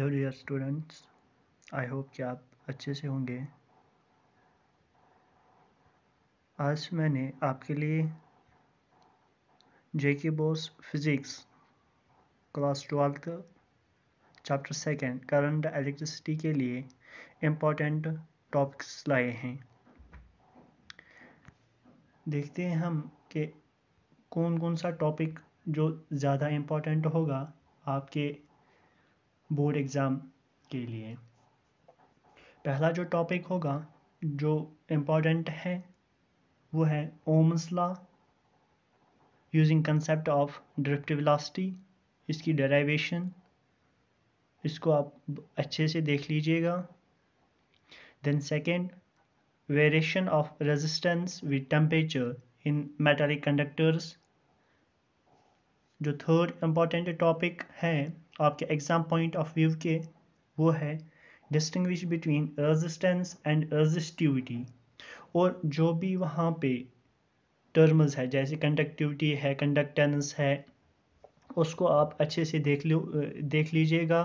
hello dear students I hope कि आप अच्छे से होंगे आज मैंने आपके लिए J K BOSE physics class twelfth chapter second current electricity के लिए इम्पोर्टेंट टॉपिक्स लाए हैं देखते हैं हम कि कौन कौन सा टॉपिक जो ज़्यादा इम्पोर्टेंट होगा आपके बोर्ड एग्ज़ाम के लिए पहला जो टॉपिक होगा जो इम्पोर्टेंट है वो है Ohm's law using concept of drift velocity इसकी डेराइवेशन इसको आप अच्छे से देख लीजिएगा then second variation of resistance with temperature in metallic conductors जो थर्ड इम्पॉर्टेंट टॉपिक है आपके एग्ज़ाम पॉइंट ऑफ व्यू के वो है distinguish between resistance and resistivity और जो भी वहाँ पे टर्म्स है जैसे कंडक्टिविटी है कंडक्टेंस है उसको आप अच्छे से देख लो देख लीजिएगा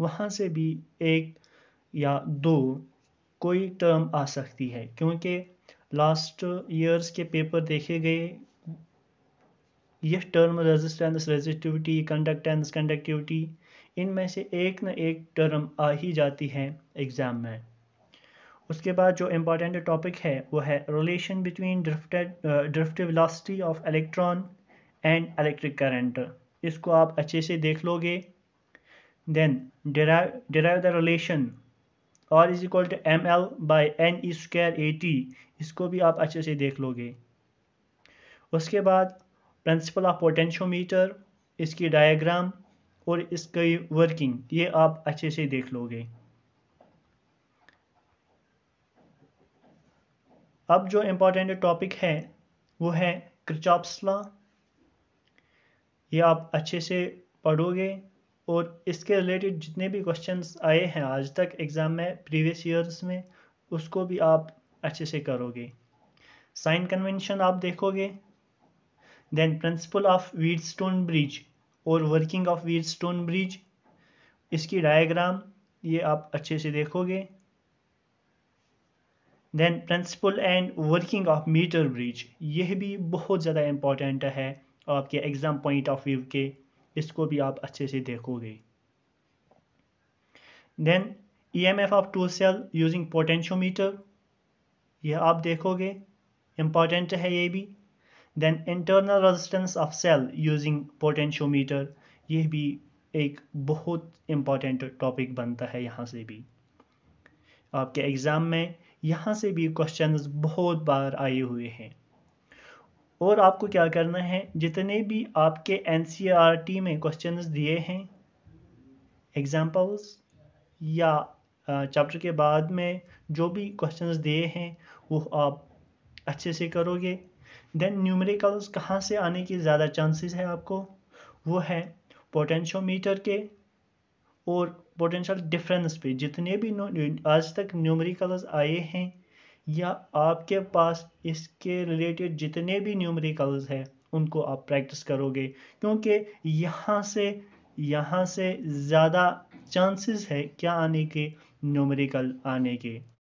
वहाँ से भी एक या दो कोई टर्म आ सकती है क्योंकि लास्ट ईयर्स के पेपर देखे गए यह term resistance resistivity conductance conductivity इनमें से एक न एक टर्म आ ही जाती है एग्ज़ाम में उसके बाद जो इम्पोर्टेंट टॉपिक है वो है relation between drifted velocity of electron and electric current इसको आप अच्छे से देख लोगे देन derive, द the और is equal to M L by N E square A T इसको भी आप अच्छे से देख लोगे उसके बाद प्रिंसिपल ऑफ पोटेंशियोमीटर इसकी डायग्राम और इसकी वर्किंग ये आप अच्छे से देख लोगे अब जो इम्पोर्टेंट टॉपिक है वो है क्रिचॉप्सला ये आप अच्छे से पढ़ोगे और इसके रिलेटेड जितने भी क्वेश्चंस आए हैं आज तक एग्ज़ाम में प्रीवियस ईयर्स में उसको भी आप अच्छे से करोगे साइन कन्वेंशन आप देखोगे then principle of Wheatstone bridge और working of Wheatstone bridge इसकी डायग्राम ये आप अच्छे से देखोगे then principle and working of meter bridge यह भी बहुत ज़्यादा इम्पॉर्टेंट है आपके एग्ज़ाम पॉइंट ऑफ व्यू के इसको भी आप अच्छे से देखोगे then EMF of two cell using potentiometer यह आप देखोगे इम्पॉर्टेंट है ये भी then internal resistance of cell using potentiometer यह भी एक बहुत इम्पॉर्टेंट टॉपिक बनता है यहाँ से भी आपके एग्ज़ाम में यहाँ से भी क्वेश्चन बहुत बार आए हुए हैं और आपको क्या करना है जितने भी आपके एन e में क्वेश्चन दिए हैं एग्ज़ाम्पल्स या चैप्टर के बाद में जो भी क्वेश्चंस दिए हैं वो आप अच्छे से करोगे देन न्यूमेरिकल्स कहाँ से आने की ज़्यादा चांसेस है आपको वो है पोटेंशियोमीटर के और पोटेंशियल डिफरेंस पे जितने भी आज तक न्यूमेरिकल्स आए हैं या आपके पास इसके रिलेटेड जितने भी न्यूमेरिकल्स हैं उनको आप प्रैक्टिस करोगे क्योंकि यहाँ से यहाँ से ज़्यादा चांसेस है क्या आने के न्यूमेरिकल आने के